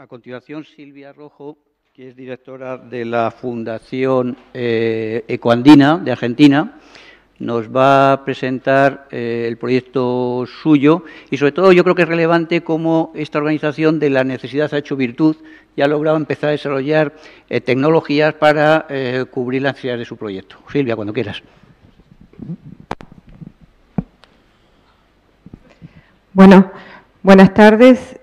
A continuación, Silvia Rojo, que es directora de la Fundación eh, Ecoandina de Argentina, nos va a presentar eh, el proyecto suyo y sobre todo yo creo que es relevante cómo esta organización de la necesidad ha hecho virtud y ha logrado empezar a desarrollar eh, tecnologías para cubrir las necesidades de su proyecto. Silvia, cuando quieras. Bueno, buenas tardes.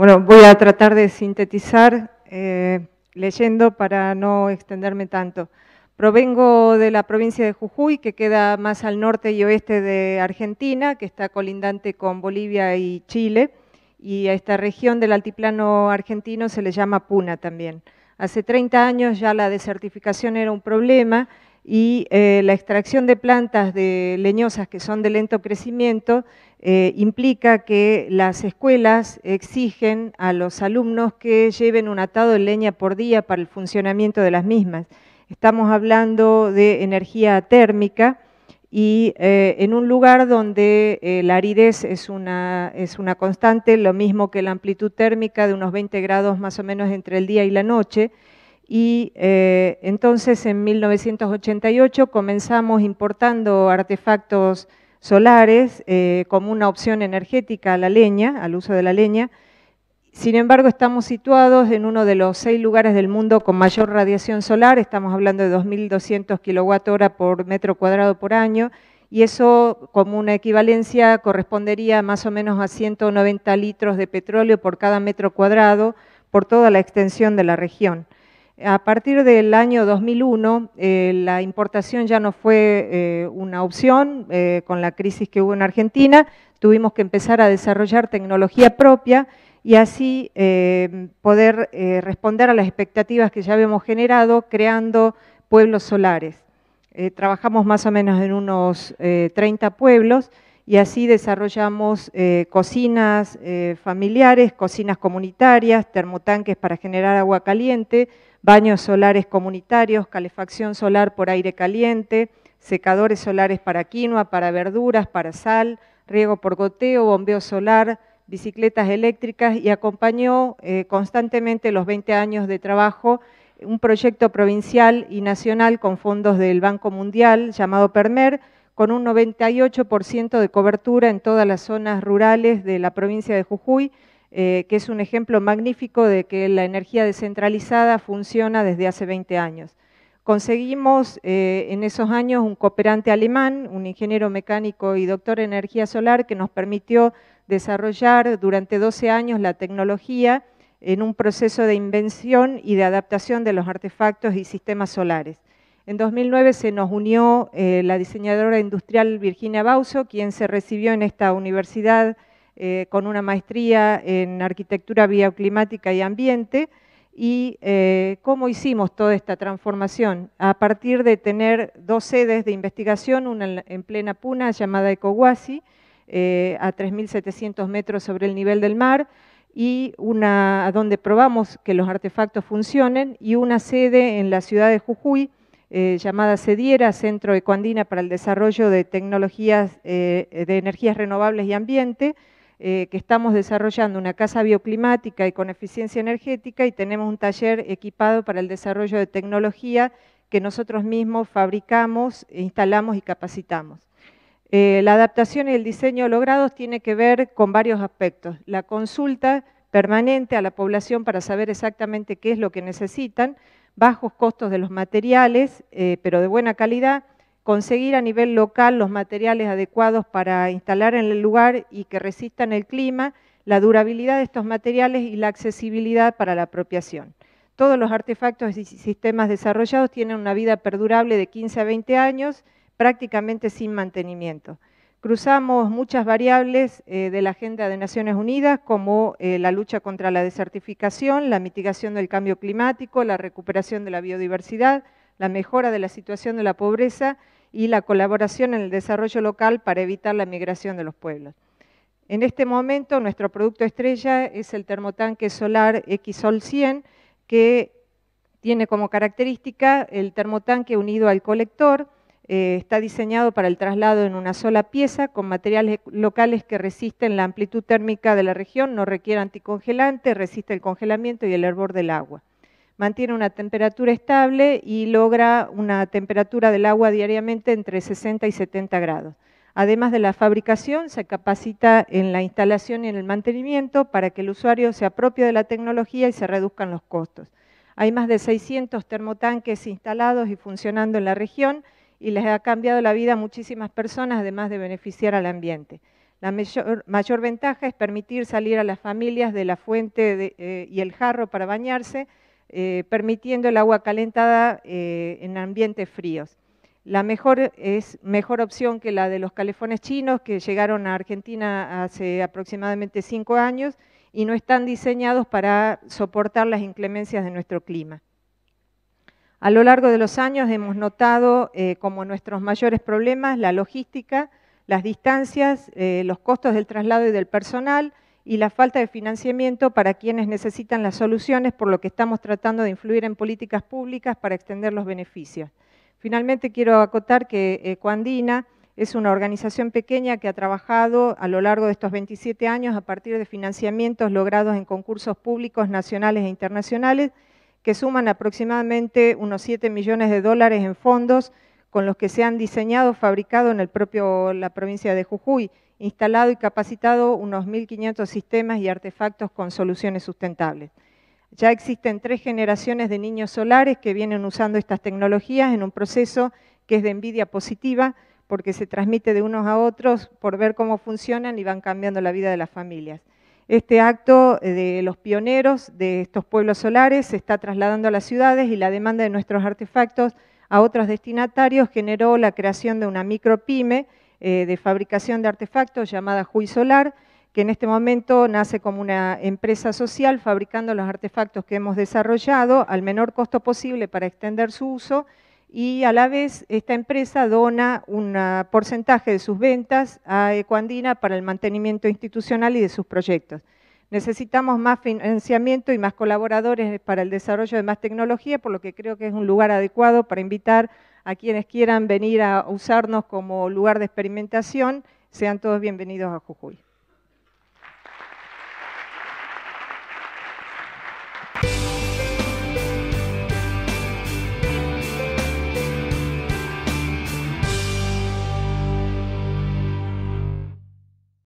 Bueno, voy a tratar de sintetizar eh, leyendo para no extenderme tanto. Provengo de la provincia de Jujuy, que queda más al norte y oeste de Argentina, que está colindante con Bolivia y Chile, y a esta región del altiplano argentino se le llama Puna también. Hace 30 años ya la desertificación era un problema y eh, la extracción de plantas de leñosas que son de lento crecimiento eh, implica que las escuelas exigen a los alumnos que lleven un atado de leña por día para el funcionamiento de las mismas. Estamos hablando de energía térmica y eh, en un lugar donde la aridez es una, es una constante, lo mismo que la amplitud térmica de unos 20 grados más o menos entre el día y la noche, y eh, entonces en 1988 comenzamos importando artefactos solares eh, como una opción energética a la leña, al uso de la leña. Sin embargo, estamos situados en uno de los seis lugares del mundo con mayor radiación solar, estamos hablando de 2.200 kWh por metro cuadrado por año, y eso como una equivalencia correspondería más o menos a 190 litros de petróleo por cada metro cuadrado por toda la extensión de la región. A partir del año 2001, eh, la importación ya no fue eh, una opción eh, con la crisis que hubo en Argentina, tuvimos que empezar a desarrollar tecnología propia y así poder responder a las expectativas que ya habíamos generado creando pueblos solares. trabajamos más o menos en unos 30 pueblos y así desarrollamos eh, cocinas eh, familiares, cocinas comunitarias, termotanques para generar agua caliente, baños solares comunitarios, calefacción solar por aire caliente, secadores solares para quinoa, para verduras, para sal, riego por goteo, bombeo solar, bicicletas eléctricas y acompañó eh, constantemente los 20 años de trabajo un proyecto provincial y nacional con fondos del Banco Mundial llamado PERMER, con un 98% de cobertura en todas las zonas rurales de la provincia de Jujuy, eh, que es un ejemplo magnífico de que la energía descentralizada funciona desde hace 20 años. Conseguimos eh, en esos años un cooperante alemán, un ingeniero mecánico y doctor en energía solar, que nos permitió desarrollar durante 12 años la tecnología en un proceso de invención y de adaptación de los artefactos y sistemas solares. En 2009 se nos unió eh, la diseñadora industrial Virginia Bauso, quien se recibió en esta universidad eh, con una maestría en arquitectura bioclimática y ambiente. ¿Y eh, cómo hicimos toda esta transformación? A partir de tener dos sedes de investigación, una en plena Puna llamada Ecoguasi, a 3.700 metros sobre el nivel del mar, y una donde probamos que los artefactos funcionen, y una sede en la ciudad de Jujuy, eh, llamada CEDIERA, Centro Ecuandina para el Desarrollo de Tecnologías eh, de Energías Renovables y Ambiente, eh, que estamos desarrollando una casa bioclimática y con eficiencia energética y tenemos un taller equipado para el desarrollo de tecnología que nosotros mismos fabricamos, instalamos y capacitamos. la adaptación y el diseño logrados tiene que ver con varios aspectos. La consulta permanente a la población para saber exactamente qué es lo que necesitan, bajos costos de los materiales, eh, pero de buena calidad, conseguir a nivel local los materiales adecuados para instalar en el lugar y que resistan el clima, la durabilidad de estos materiales y la accesibilidad para la apropiación. Todos los artefactos y sistemas desarrollados tienen una vida perdurable de 15 a 20 años, prácticamente sin mantenimiento. Cruzamos muchas variables eh, de la agenda de Naciones Unidas, como eh, la lucha contra la desertificación, la mitigación del cambio climático, la recuperación de la biodiversidad, la mejora de la situación de la pobreza y la colaboración en el desarrollo local para evitar la migración de los pueblos. En este momento, nuestro producto estrella es el termotanque solar XSOL 100, que tiene como característica el termotanque unido al colector, eh, está diseñado para el traslado en una sola pieza con materiales locales que resisten la amplitud térmica de la región, no requiere anticongelante, resiste el congelamiento y el hervor del agua. Mantiene una temperatura estable y logra una temperatura del agua diariamente entre 60 y 70 grados. Además de la fabricación, se capacita en la instalación y en el mantenimiento para que el usuario se apropie de la tecnología y se reduzcan los costos. Hay más de 600 termotanques instalados y funcionando en la región, y les ha cambiado la vida a muchísimas personas, además de beneficiar al ambiente. La mayor, ventaja es permitir salir a las familias de la fuente eh, y el jarro para bañarse, eh, permitiendo el agua calentada eh, en ambientes fríos. La mejor es mejor opción que la de los calefones chinos que llegaron a Argentina hace aproximadamente cinco años y no están diseñados para soportar las inclemencias de nuestro clima. A lo largo de los años hemos notado eh, como nuestros mayores problemas la logística, las distancias, eh, los costos del traslado y del personal y la falta de financiamiento para quienes necesitan las soluciones, por lo que estamos tratando de influir en políticas públicas para extender los beneficios. Finalmente quiero acotar que eh, Cuandina es una organización pequeña que ha trabajado a lo largo de estos 27 años a partir de financiamientos logrados en concursos públicos nacionales e internacionales que suman aproximadamente unos 7 millones de dólares en fondos con los que se han diseñado, fabricado en el propio, la provincia de Jujuy, instalado y capacitado unos 1.500 sistemas y artefactos con soluciones sustentables. Ya existen tres generaciones de niños solares que vienen usando estas tecnologías en un proceso que es de envidia positiva, porque se transmite de unos a otros por ver cómo funcionan y van cambiando la vida de las familias. Este acto eh, de los pioneros de estos pueblos solares se está trasladando a las ciudades y la demanda de nuestros artefactos a otros destinatarios generó la creación de una micropyme eh, de fabricación de artefactos llamada Jui Solar, que en este momento nace como una empresa social fabricando los artefactos que hemos desarrollado al menor costo posible para extender su uso y a la vez esta empresa dona un ah, porcentaje de sus ventas a Ecuandina para el mantenimiento institucional y de sus proyectos. Necesitamos más financiamiento y más colaboradores para el desarrollo de más tecnología, por lo que creo que es un lugar adecuado para invitar a quienes quieran venir a usarnos como lugar de experimentación. Sean todos bienvenidos a Jujuy.